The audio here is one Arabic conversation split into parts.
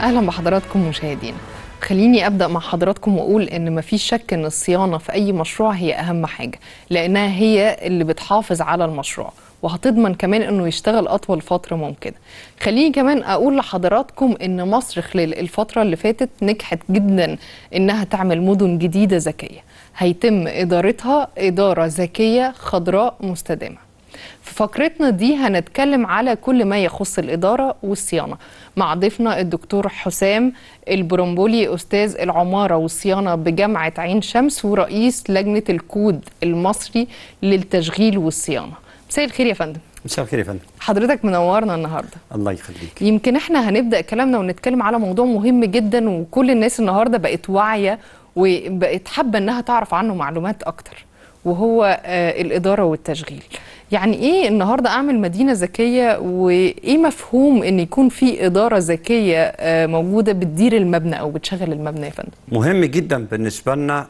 اهلا بحضراتكم مشاهدينا خليني ابدا مع حضراتكم واقول ان مفيش شك ان الصيانه في اي مشروع هي اهم حاجه لانها هي اللي بتحافظ على المشروع وهتضمن كمان انه يشتغل اطول فتره ممكنه خليني كمان اقول لحضراتكم ان مصر خلال الفتره اللي فاتت نجحت جدا انها تعمل مدن جديده ذكيه هيتم ادارتها اداره ذكيه خضراء مستدامه في فقرتنا دي هنتكلم على كل ما يخص الإدارة والصيانة مع ضيفنا الدكتور حسام البرمبولي أستاذ العمارة والصيانة بجامعة عين شمس ورئيس لجنة الكود المصري للتشغيل والصيانة مساء الخير يا فندم مساء الخير يا فندم حضرتك منورنا النهارده الله يخليك يمكن احنا هنبدا كلامنا ونتكلم على موضوع مهم جدا وكل الناس النهارده بقت واعيه وبقت حابه انها تعرف عنه معلومات اكتر وهو آه، الإدارة والتشغيل يعني ايه النهارده اعمل مدينه ذكيه وايه مفهوم ان يكون في اداره ذكيه آه، موجوده بتدير المبنى او بتشغل المبنى يا فندم مهم جدا بالنسبه لنا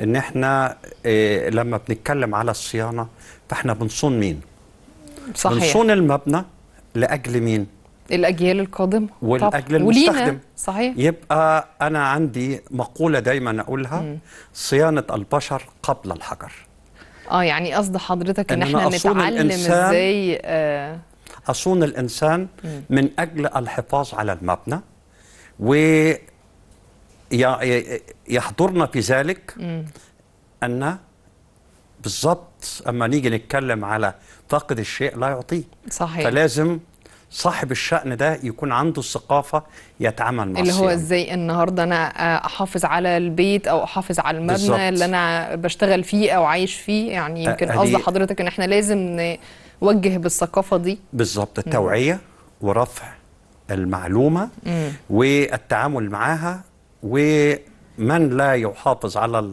ان احنا آه، لما بنتكلم على الصيانه فاحنا بنصون مين صحيح بنصون المبنى لاجل مين الاجيال القادمه والاجل المستخدم صحيح يبقى انا عندي مقوله دايما اقولها م. صيانه البشر قبل الحجر اه يعني قصد حضرتك ان, إن احنا نتعلم ازاي آه اصون الانسان من اجل الحفاظ على المبنى ويحضرنا في ذلك ان بالظبط اما نيجي نتكلم على فاقد الشيء لا يعطيه صحيح فلازم صاحب الشأن ده يكون عنده الثقافة يتعامل مع اللي هو ازاي النهارده انا آه، احافظ على البيت او احافظ على المبنى بالزبط. اللي انا بشتغل فيه او عايش فيه يعني آه، يمكن قصد حضرتك ان احنا لازم نوجه بالثقافة دي بالظبط التوعية ورفع المعلومة م. والتعامل معاها ومن لا يحافظ على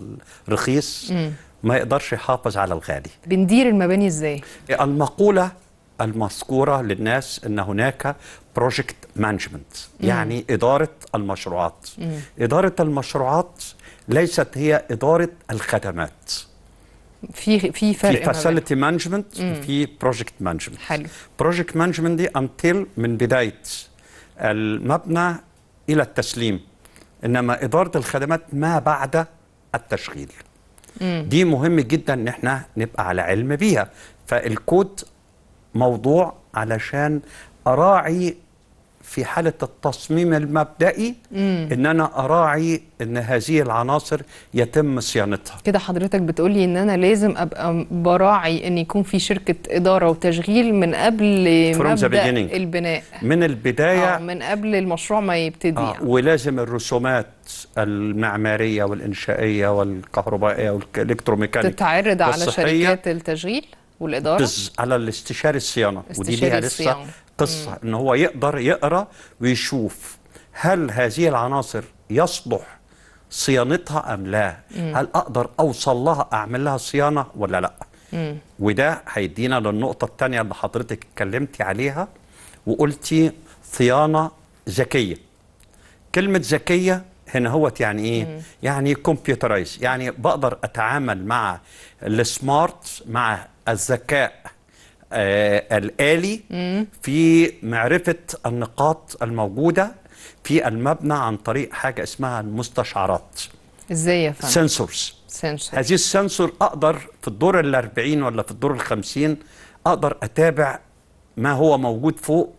الرخيص م. ما يقدرش يحافظ على الغالي بندير المباني ازاي المقولة المذكورة للناس أن هناك بروجكت مانجمنت يعني إدارة المشروعات إدارة المشروعات ليست هي إدارة الخدمات في في فرق في فاسيلتي مانجمنت في بروجكت مانجمنت حلو بروجكت مانجمنت دي انتل من بدايه المبنى الى التسليم انما اداره الخدمات ما بعد التشغيل مم. دي مهم جدا ان احنا نبقى على علم بيها فالكود موضوع علشان أراعي في حالة التصميم المبدئي مم. إن أنا أراعي إن هذه العناصر يتم صيانتها كده حضرتك بتقولي إن أنا لازم أبقى براعي إن يكون في شركة إدارة وتشغيل من قبل مبدأ البناء من البداية آه من قبل المشروع ما يبتدي آه يعني. ولازم الرسومات المعمارية والإنشائية والكهربائية والالكتروميكانيك تتعرض على شركات التشغيل والاداره بز... على الاستشاري الصيانه ودي ليها لسه قصه مم. ان هو يقدر يقرا ويشوف هل هذه العناصر يصلح صيانتها ام لا مم. هل اقدر اوصل لها اعمل لها صيانه ولا لا مم. وده هيدينا للنقطه الثانيه اللي حضرتك اتكلمتي عليها وقلتي صيانه ذكيه كلمه ذكيه هنا هوت يعني ايه مم. يعني كمبيوترايز يعني بقدر اتعامل مع السمارت مع الذكاء آه الالي مم. في معرفه النقاط الموجوده في المبنى عن طريق حاجه اسمها المستشعرات ازاي يا فندم سنسورز سنسور هذه السنسور اقدر في الدور ال40 ولا في الدور ال50 اقدر اتابع ما هو موجود فوق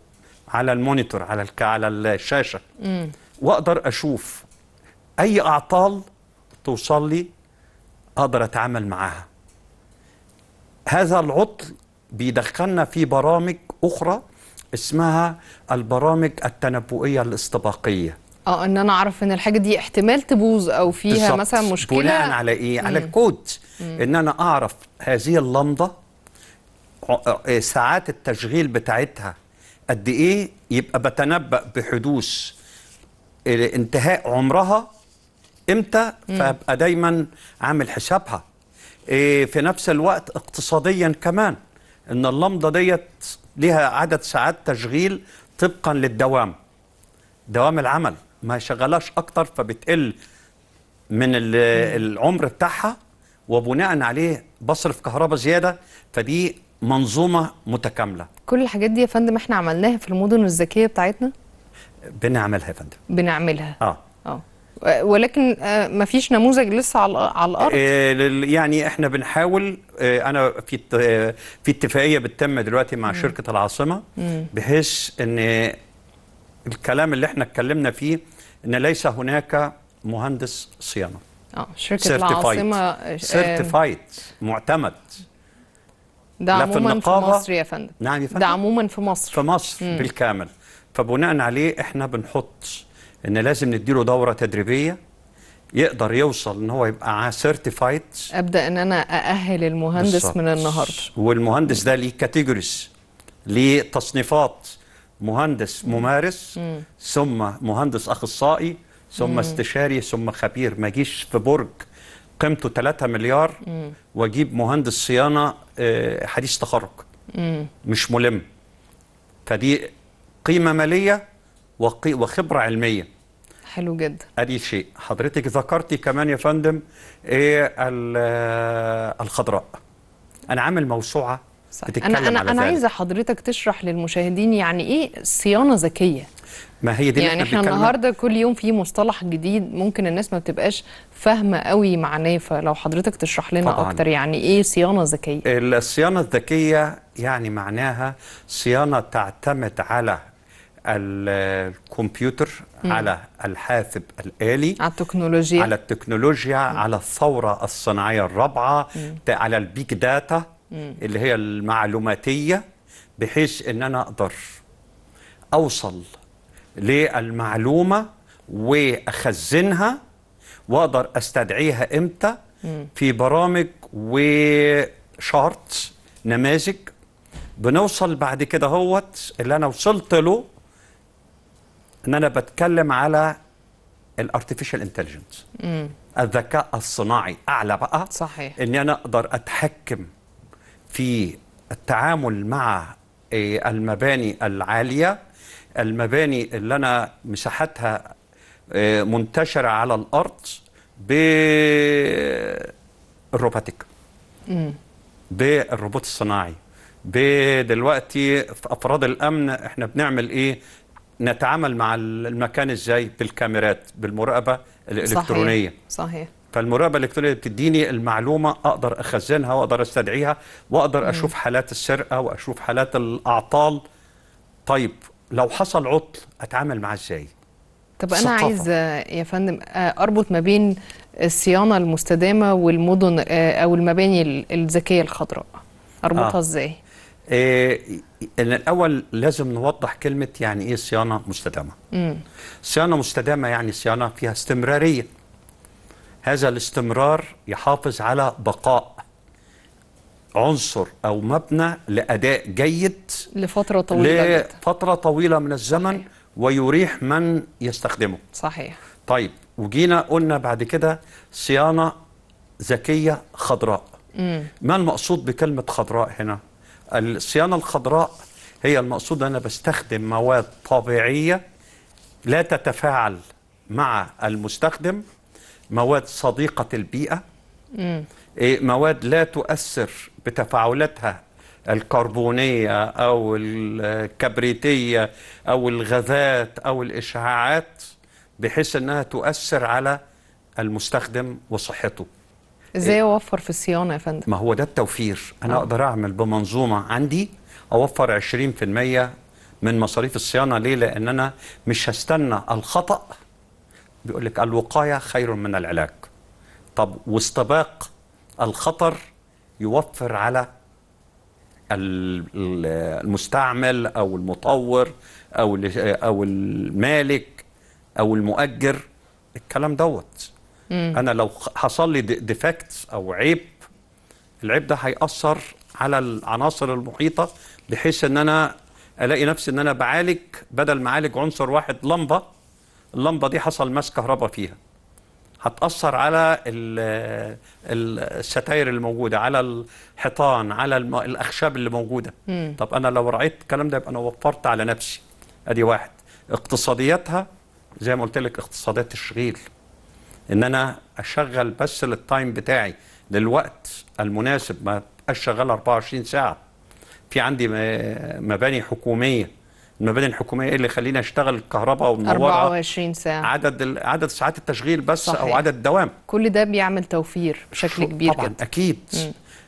على المونيتور على على الشاشه مم. واقدر اشوف أي أعطال توصل لي أقدر أتعامل معاها هذا العطل بيدخلنا في برامج أخرى اسمها البرامج التنبؤية الاستباقية اه ان انا اعرف ان الحاجه دي احتمال تبوظ او فيها مثلا مشكله بناء على ايه مم. على الكود مم. ان انا اعرف هذه اللمضه آه، ساعات التشغيل بتاعتها قد ايه يبقى بتنبأ بحدوث آه، انتهاء عمرها امتى فابقى دايما عامل حسابها إيه في نفس الوقت اقتصاديا كمان ان اللمضه ديت ليها عدد ساعات تشغيل طبقا للدوام دوام العمل ما شغلاش اكتر فبتقل من العمر بتاعها وبناء عليه بصرف كهرباء زياده فدي منظومه متكامله كل الحاجات دي يا فندم احنا عملناها في المدن الذكيه بتاعتنا بنعملها يا فندم بنعملها اه اه ولكن آه، ما فيش نموذج لسه على الارض آه، يعني احنا بنحاول آه، انا في في اتفاقيه بتتم دلوقتي مع م. شركه العاصمه بحيث ان الكلام اللي احنا اتكلمنا فيه ان ليس هناك مهندس صيانه اه شركه العاصمه سيرتيفايد معتمد ده عموما في مصر يا فندم نعم يا فندم ده عموما في مصر في مصر م. بالكامل فبناء عليه احنا بنحط ان لازم نديله دوره تدريبيه يقدر يوصل ان هو يبقى سيرتيفايد ابدا ان انا ااهل المهندس بالصبت. من النهارده والمهندس ده ليه كاتيجوريز ليه تصنيفات مهندس ممارس مم. ثم مهندس اخصائي ثم مم. استشاري ثم خبير ما جيش في برج قيمته 3 مليار واجيب مهندس صيانه آه، حديث تخرج مش ملم فدي قيمه ماليه وخبره علميه حلو جدا ادي شيء حضرتك ذكرتي كمان يا فندم ايه آه، الخضراء انا عامل موسوعه بتتكلم انا انا, على أنا عايزه حضرتك تشرح للمشاهدين يعني ايه صيانه ذكيه ما هي دي يعني احنا النهارده كل يوم في مصطلح جديد ممكن الناس ما بتبقاش فاهمه قوي معناه فلو حضرتك تشرح لنا طبعاً. اكتر يعني ايه صيانه ذكيه الصيانه الذكيه يعني معناها صيانه تعتمد على الكمبيوتر مم. على الحاسب الآلي على التكنولوجيا على التكنولوجيا على الثورة الصناعية الرابعة على البيج داتا مم. اللي هي المعلوماتية بحيث أن أنا أقدر أوصل للمعلومة وأخزنها وأقدر أستدعيها إمتى في برامج وشارتس نماذج بنوصل بعد كده هوت اللي انا وصلت له ان انا بتكلم على الارتفيشال انتليجنس الذكاء الصناعي اعلى بقى صحيح اني انا اقدر اتحكم في التعامل مع إيه المباني العاليه المباني اللي انا مساحتها إيه منتشره على الارض بالروبوتيك بالروبوت الصناعي بدلوقتي في افراد الامن احنا بنعمل ايه نتعامل مع المكان ازاي بالكاميرات بالمراقبه الالكترونيه صحيح, صحيح. فالمراقبه الالكترونيه بتديني المعلومه اقدر اخزنها واقدر استدعيها واقدر اشوف حالات السرقه واشوف حالات الاعطال طيب لو حصل عطل اتعامل معاه ازاي طب انا الثقافة. عايز يا فندم آه، اربط ما بين الصيانه المستدامه والمدن آه، او المباني الذكيه الخضراء اربطها آه. ازاي آه. إيه الاول لازم نوضح كلمه يعني ايه صيانه مستدامه مم. صيانه مستدامه يعني صيانه فيها استمراريه هذا الاستمرار يحافظ على بقاء عنصر او مبنى لاداء جيد لفتره طويله لفتره طويله من الزمن صحيح. ويريح من يستخدمه صحيح طيب وجينا قلنا بعد كده صيانه ذكيه خضراء مم. ما المقصود بكلمه خضراء هنا الصيانة الخضراء هي المقصود أنا بستخدم مواد طبيعية لا تتفاعل مع المستخدم مواد صديقة البيئة مم. إيه، مواد لا تؤثر بتفاعلاتها الكربونية أو الكبريتية أو الغازات أو الإشعاعات بحيث أنها تؤثر على المستخدم وصحته إيه. ازاي اوفر في الصيانه يا فندم ما هو ده التوفير انا أوه. اقدر اعمل بمنظومه عندي اوفر 20% من مصاريف الصيانه ليه لان انا مش هستنى الخطا بيقول لك الوقايه خير من العلاج طب واستباق الخطر يوفر على المستعمل او المطور او او المالك او المؤجر الكلام دوت مم. انا لو حصل لي ديفكتس او عيب العيب ده هيأثر على العناصر المحيطه بحيث ان انا الاقي نفسي ان انا بعالج بدل ما اعالج عنصر واحد لمبه اللمبه دي حصل ماس كهرباء فيها هتأثر على الستاير الموجودة على الحيطان على الأخشاب اللي موجودة مم. طب أنا لو رعيت الكلام ده يبقى أنا وفرت على نفسي أدي واحد اقتصادياتها زي ما قلت لك اقتصادات تشغيل ان انا اشغل بس للتايم بتاعي للوقت المناسب ما ابقاش شغال 24 ساعه في عندي مباني حكوميه المباني الحكوميه إيه اللي خلينا اشتغل الكهرباء والمنوره 24 ساعه عدد عدد ساعات التشغيل بس صحيح. او عدد الدوام كل ده بيعمل توفير بشكل كبير طبعا جدا. اكيد م.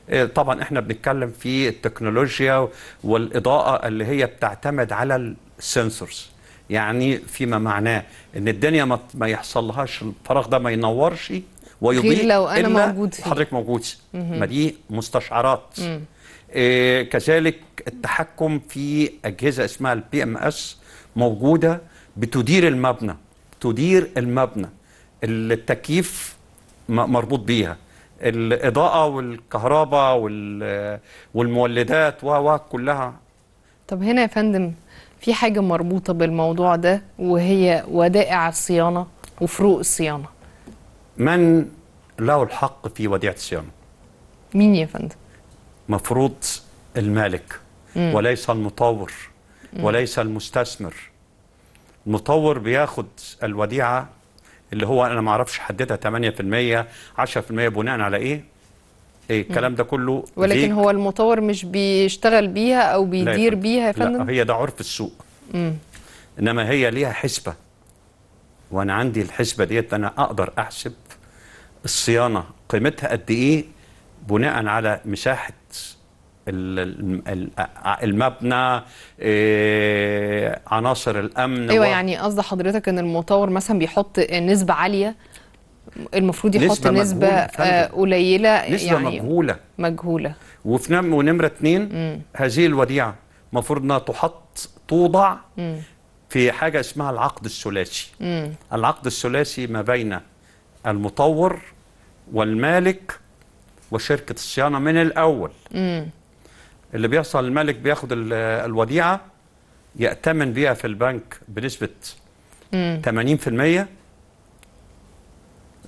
إيه، طبعا احنا بنتكلم في التكنولوجيا والاضاءه اللي هي بتعتمد على السنسورز يعني فيما معناه ان الدنيا ما يحصلهاش الفراغ ده ما ينورش ويضيء لو انا إلا موجود فيه حضرتك موجود ما دي مستشعرات إيه كذلك التحكم في اجهزه اسمها البي ام اس موجوده بتدير المبنى تدير المبنى التكييف مربوط بيها الاضاءه والكهرباء والمولدات و كلها طب هنا يا فندم في حاجة مربوطة بالموضوع ده وهي ودائع الصيانة وفروق الصيانة من له الحق في وديعة الصيانة؟ مين يا فندم؟ مفروض المالك مم. وليس المطور مم. وليس المستثمر المطور بياخد الوديعة اللي هو أنا معرفش حددها 8% 10% بناء على إيه إيه، الكلام ده كله ولكن هو المطور مش بيشتغل بيها او بيدير بيها يا فندم لا هي ده عرف السوق مم. انما هي ليها حسبه وانا عندي الحسبه ديت انا اقدر احسب الصيانه قيمتها قد ايه بناء على مساحه المبنى إيه، عناصر الامن ايوه و... يعني قصد حضرتك ان المطور مثلا بيحط نسبه عاليه المفروض يحط نسبه, نسبة آه، قليله نسبه يعني مجهوله مجهوله وفي نم ونمره اثنين هذه الوديعه المفروض انها تحط توضع مم. في حاجه اسمها العقد الثلاثي العقد الثلاثي ما بين المطور والمالك وشركه الصيانه من الاول مم. اللي بيحصل المالك بياخد الوديعه يأتمن بيها في البنك بنسبه مم. 80%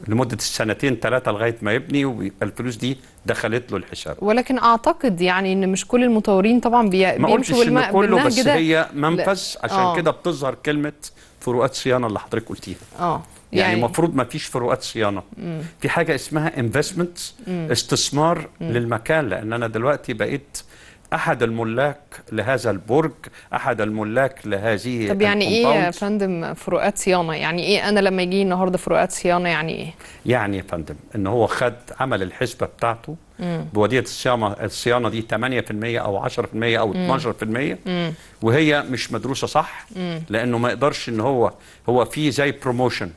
لمده السنتين ثلاثه لغايه ما يبني والفلوس دي دخلت له الحساب ولكن اعتقد يعني ان مش كل المطورين طبعا بي... ما بيمشوا بالم... كله بس جدا... هي منفذ عشان آه. كده بتظهر كلمه فروقات صيانه اللي حضرتك قلتيها اه يعني, يعني المفروض يعني ما فيش فروقات صيانه مم. في حاجه اسمها انفستمنت استثمار مم. للمكان لان انا دلوقتي بقيت احد الملاك لهذا البرج احد الملاك لهذه طب يعني ايه يا فندم فروقات صيانه يعني ايه انا لما يجي النهارده فروقات صيانه يعني ايه يعني يا فندم ان هو خد عمل الحسبه بتاعته بوديه الصيانه الصيانه دي 8% او 10% او 12% مم. وهي مش مدروسه صح مم. لانه ما يقدرش ان هو هو في زي بروموشن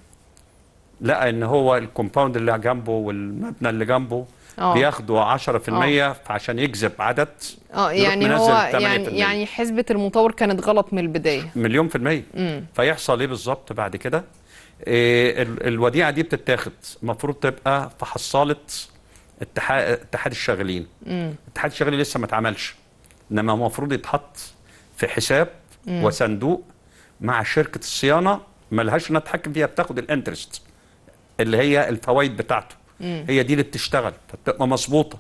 لقى ان هو الكومباوند اللي جنبه والمبنى اللي جنبه أوه. بياخدوا 10% أوه. آه. عشان يجذب عدد اه يعني هو يعني يعني حسبه المطور كانت غلط من البدايه مليون في الميه مم. فيحصل ايه بالظبط بعد كده إيه الوديعه دي بتتاخد المفروض تبقى في حصاله اتحاد اتحاد الشغالين اتحاد الشغالين لسه ما اتعملش انما المفروض يتحط في حساب مم. وصندوق مع شركه الصيانه ملهاش انها تتحكم فيها بتاخد الانترست اللي هي الفوائد بتاعته مم. هي دي اللي بتشتغل فبتبقى مظبوطه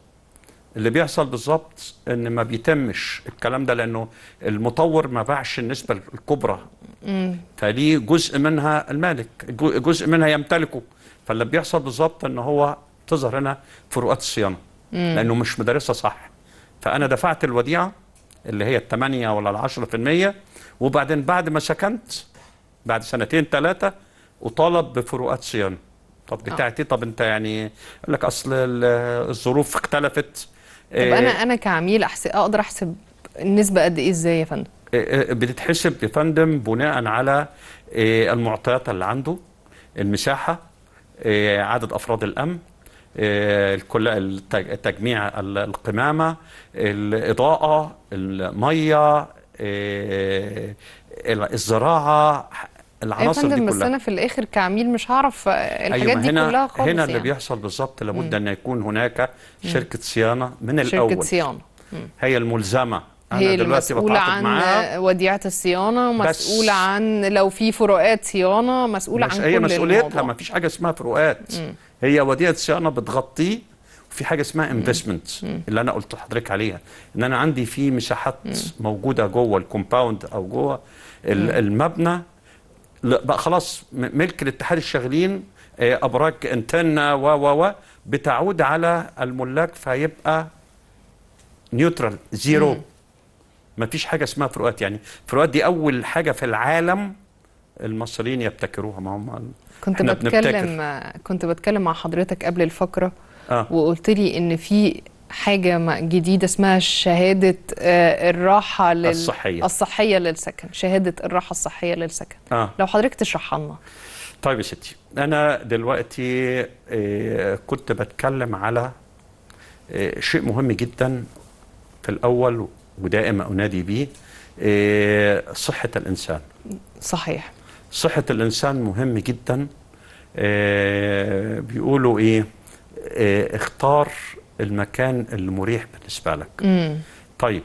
اللي بيحصل بالظبط ان ما بيتمش الكلام ده لانه المطور ما باعش النسبه الكبرى مم. فليه جزء منها المالك جزء منها يمتلكه فاللي بيحصل بالظبط ان هو تظهر هنا فروقات الصيانه مم. لانه مش مدرسها صح فانا دفعت الوديعه اللي هي الثمانية ولا العشرة في المية وبعدين بعد ما سكنت بعد سنتين ثلاثة أطالب بفروقات صيانة طب آه. بتاعتي طب انت يعني يقول لك اصل الظروف اختلفت طب آه، انا انا كعميل احسب اقدر احسب النسبه قد ايه ازاي يا فندم آه، بتتحسب يا فندم بناء على المعطيات اللي عنده المساحه عدد افراد الامن تجميع القمامه الاضاءه الميه الزراعه العناصر دي كلها بس انا في الاخر كعميل مش هعرف آه، الحاجات أيوة دي هنا كلها خالص هنا يعني. اللي بيحصل بالظبط لابد ان يكون هناك شركه صيانه من شركة الاول شركه صيانه هي الملزمه هي انا دلوقتي مسؤولة عن وديعة الصيانة مسؤولة عن لو في فروقات صيانة مسؤولة عن هي كل مسؤوليتها ما فيش حاجة اسمها فروقات هي وديعة الصيانة بتغطيه وفي حاجة اسمها انفستمنت اللي أنا قلت لحضرتك عليها إن أنا عندي في مساحات موجودة جوه الكومباوند أو جوه المبنى بقى خلاص ملك الاتحاد الشاغلين آه، ابراج انتنا و و و بتعود على الملاك فهيبقى نيوترال زيرو ما فيش حاجه اسمها فروقات يعني فروقات دي اول حاجه في العالم المصريين يبتكروها ما هم كنت بتكلم بنبتكر. كنت بتكلم مع حضرتك قبل الفقره آه. وقلت لي ان في حاجه جديده اسمها شهاده آه، الراحه لل... الصحيه الصحيه للسكن شهاده الراحه الصحيه للسكن آه. لو حضرتك تشرحها لنا طيب يا ستي انا دلوقتي آه، كنت بتكلم على آه، شيء مهم جدا في الاول ودائما انادي بيه صحه الانسان صحيح صحه الانسان مهم جدا بيقولوا ايه اختار المكان المريح بالنسبه لك مم. طيب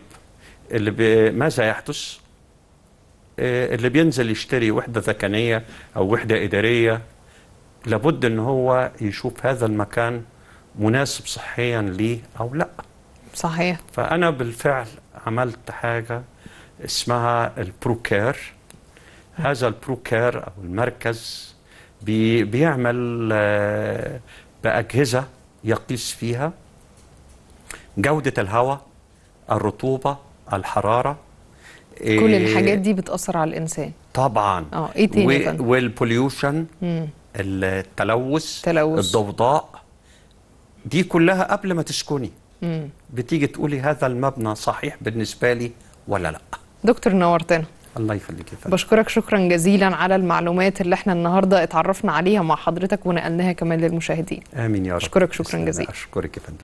اللي بي ماذا يحدث آه، اللي بينزل يشتري وحده ثكنيه او وحده اداريه لابد ان هو يشوف هذا المكان مناسب صحيا ليه او لا صحيح فانا بالفعل عملت حاجه اسمها البروكير هذا البروكير او المركز بي بيعمل آه، باجهزه يقيس فيها جودة الهواء الرطوبة الحرارة كل إيه، الحاجات دي بتأثر على الإنسان طبعا اه ايه تاني والبوليوشن التلوث تلوث. الضوضاء دي كلها قبل ما تسكني مم. بتيجي تقولي هذا المبنى صحيح بالنسبة لي ولا لا دكتور نورتنا الله يخليك يا بشكرك شكرا جزيلا على المعلومات اللي احنا النهارده اتعرفنا عليها مع حضرتك ونقلناها كمان للمشاهدين امين يا رب بشكرك شكرا جزيلا اشكرك يا فندم